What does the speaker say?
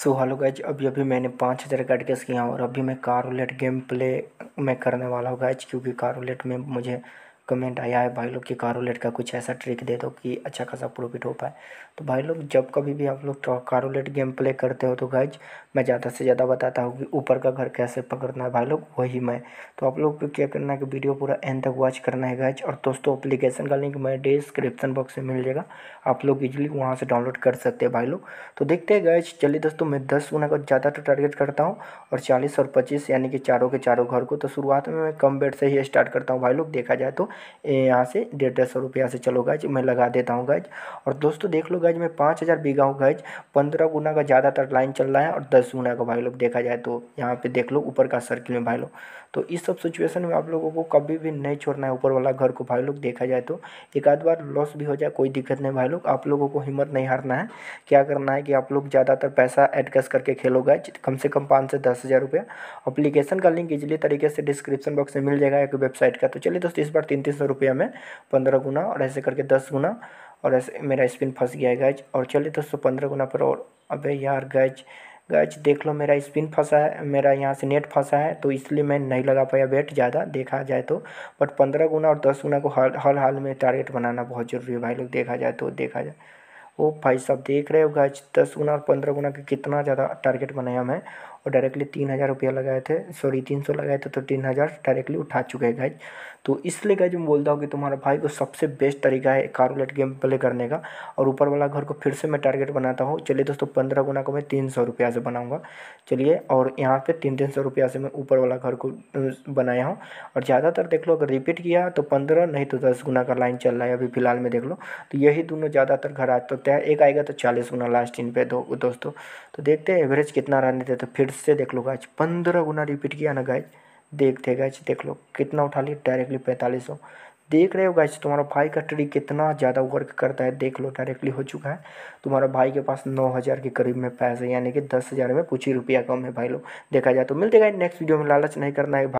so hello गैच अभी अभी मैंने पाँच हज़ार का अटकेस किया और अभी मैं कार गेम प्ले में करने वाला हूँ गैच क्योंकि कार में मुझे कमेंट आया है भाई लोग कि कारोलेट का कुछ ऐसा ट्रिक दे दो कि अच्छा खासा प्रॉफिट हो पाए तो भाई लोग जब कभी भी आप लोग कारोलेट गेम प्ले करते हो तो गाइज मैं ज़्यादा से ज़्यादा बताता हूँ कि ऊपर का घर कैसे पकड़ना है भाई लोग वही मैं तो आप लोग को क्या करना है कि वीडियो पूरा एंड तक वॉच करना है गाइज और दोस्तों अप्लीकेशन का लिंक मैं डिस्क्रिप्शन बॉक्स में मिल जाएगा आप लोग इजिली वहाँ से डाउनलोड कर सकते हैं भाई लोग तो देखते हैं गाइज चलिए दोस्तों मैं दस गुना का ज़्यादा तो टारगेट करता हूँ और चालीस और पच्चीस यानी कि चारों के चारों घर को तो शुरुआत में मैं कम बेट से ही स्टार्ट करता हूँ भाई लोग देखा जाए तो यहाँ से डेढ़ डेढ़ सौ रुपया से चलो गज मैं लगा देता हूँ गज और दोस्तों देख लो गज मैं पाँच हज़ार बीघा हूँ गज पंद्रह गुना का ज़्यादातर लाइन चल रहा है और दस गुना का भाई लोग देखा जाए तो यहाँ पे देख लो ऊपर का सर्किल में भाई लोग तो इस सब सिचुएशन में आप लोगों को कभी भी नहीं छोड़ना है ऊपर वाला घर को भाई लोग देखा जाए तो एक आध बार लॉस भी हो जाए कोई दिक्कत नहीं भाई लोग आप लोगों को हिम्मत नहीं हारना है क्या करना है कि आप लोग ज़्यादातर पैसा एडजस्ट करके खेलो गज कम से कम पाँच से दस हज़ार रुपया अप्लीकेशन का लिंक इजली तरीके से डिस्क्रिप्शन बॉक्स में मिल जाएगा एक वेबसाइट का तो चलिए दोस्तों इस बार तीन पैंतीस सौ रुपया में पंद्रह गुना और ऐसे करके दस गुना और ऐसे मेरा स्पिन फंस गया है गैज और चलिए दोस्तों पंद्रह गुना पर और अबे यार गैज गैज देख लो मेरा स्पिन फंसा है मेरा यहाँ से नेट फंसा है तो इसलिए मैं नहीं लगा पाया बेट ज़्यादा देखा जाए तो बट पंद्रह गुना और दस गुना को हर हाल हाल में टारगेट बनाना बहुत ज़रूरी है भाई लोग देखा जाए तो देखा जाए ओ भाई साहब देख रहे हो गैज दस गुना और पंद्रह गुना का कितना ज़्यादा टारगेट बनाया मैं और डायरेक्टली तीन हज़ार रुपया लगाए थे सॉरी तीन सौ लगाए थे तो तीन हज़ार डायरेक्टली उठा चुके हैं गाइज तो इसलिए गाइज मैं बोलता हूँ कि तुम्हारा भाई को सबसे बेस्ट तरीका है कारलेट गेम प्ले करने का और ऊपर वाला घर को फिर से मैं टारगेट बनाता हूँ चलिए दोस्तों पंद्रह गुना को मैं तीन सौ रुपया से बनाऊँगा चलिए और यहाँ पे तीन तीन सौ रुपया से मैं ऊपर वाला घर को बनाया हूँ और ज़्यादातर देख लो अगर रिपीट किया तो पंद्रह नहीं तो दस गुना का लाइन चल रहा है अभी फिलहाल में देख लो तो यही दोनों ज़्यादातर घर आ सकते हैं एक आएगा तो चालीस गुना लास्ट इन पे दो दोस्तों तो देखते हैं एवरेज कितना रहने देते तो फिर से देख लो गाइज पंद्रह गुना रिपीट किया ना गाइज देखते गाइज देख लो कितना उठा लिया डायरेक्टली पैंतालीस सौ देख रहे हो गाइज तुम्हारा भाई का ट्रिक कितना ज़्यादा वर्क करता है देख लो डायरेक्टली हो चुका है तुम्हारा भाई के पास नौ हज़ार के करीब में पैसे यानी कि दस हज़ार में कुछ ही रुपया कम है भाई लोग देखा जाए तो मिलते गाइज नेक्स्ट वीडियो में लालच नहीं करना है